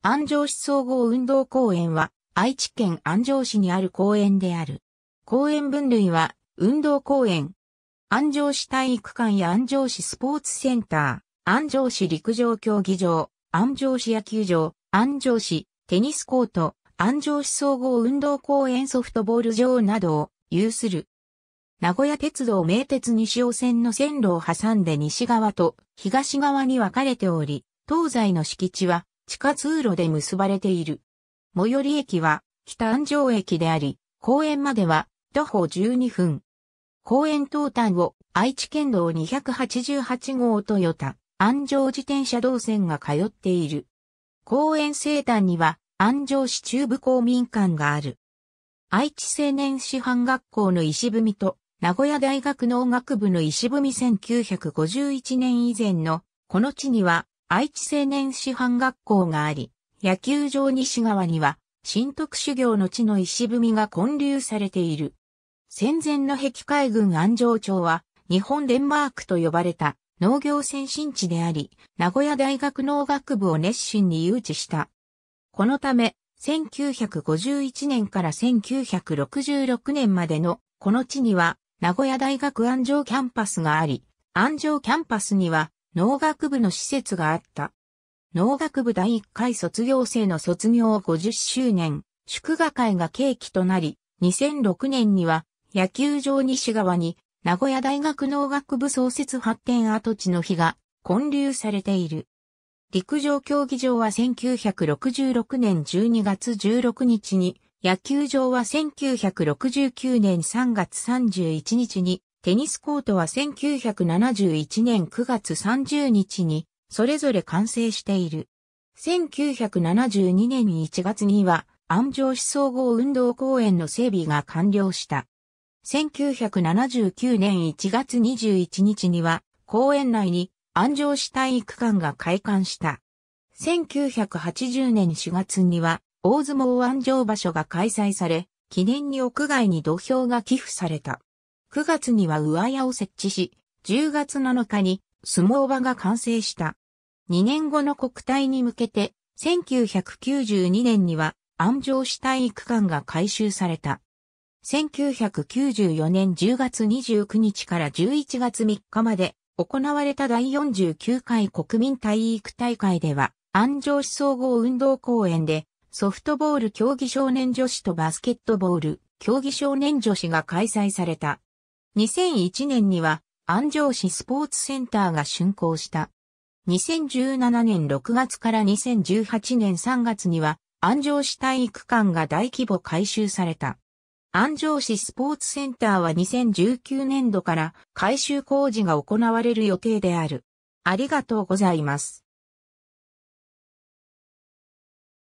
安城市総合運動公園は愛知県安城市にある公園である。公園分類は運動公園。安城市体育館や安城市スポーツセンター、安城市陸上競技場、安城市野球場、安城市テニスコート、安城市総合運動公園ソフトボール場などを有する。名古屋鉄道名鉄西尾線の線路を挟んで西側と東側に分かれており、東西の敷地は地下通路で結ばれている。最寄り駅は北安城駅であり、公園までは徒歩12分。公園東端を愛知県道288号トヨタ安城自転車道線が通っている。公園西端には安城市中部公民館がある。愛知青年師範学校の石踏みと名古屋大学農学部の石踏み1951年以前のこの地には愛知青年師範学校があり、野球場西側には、新徳修行の地の石踏みが建立されている。戦前の壁海軍安城町は、日本デンマークと呼ばれた農業先進地であり、名古屋大学農学部を熱心に誘致した。このため、1951年から1966年までのこの地には、名古屋大学安城キャンパスがあり、安城キャンパスには、農学部の施設があった。農学部第1回卒業生の卒業50周年、祝賀会が契機となり、2006年には野球場西側に名古屋大学農学部創設発展跡地の日が建立されている。陸上競技場は1966年12月16日に、野球場は1969年3月31日にテニスコートは1971年9月30日にそれぞれ完成している。1972年1月には安城市総合運動公園の整備が完了した。1979年1月21日には公園内に安城市体育館が開館した。1980年4月には大相撲安城場所が開催され、記念に屋外に土俵が寄付された。9月には上屋を設置し、10月7日に相撲場が完成した。2年後の国体に向けて、1992年には安城市体育館が改修された。1994年10月29日から11月3日まで行われた第49回国民体育大会では、安城市総合運動公園でソフトボール競技少年女子とバスケットボール競技少年女子が開催された。2001年には安城市スポーツセンターが竣工した。2017年6月から2018年3月には安城市体育館が大規模改修された。安城市スポーツセンターは2019年度から改修工事が行われる予定である。ありがとうございます。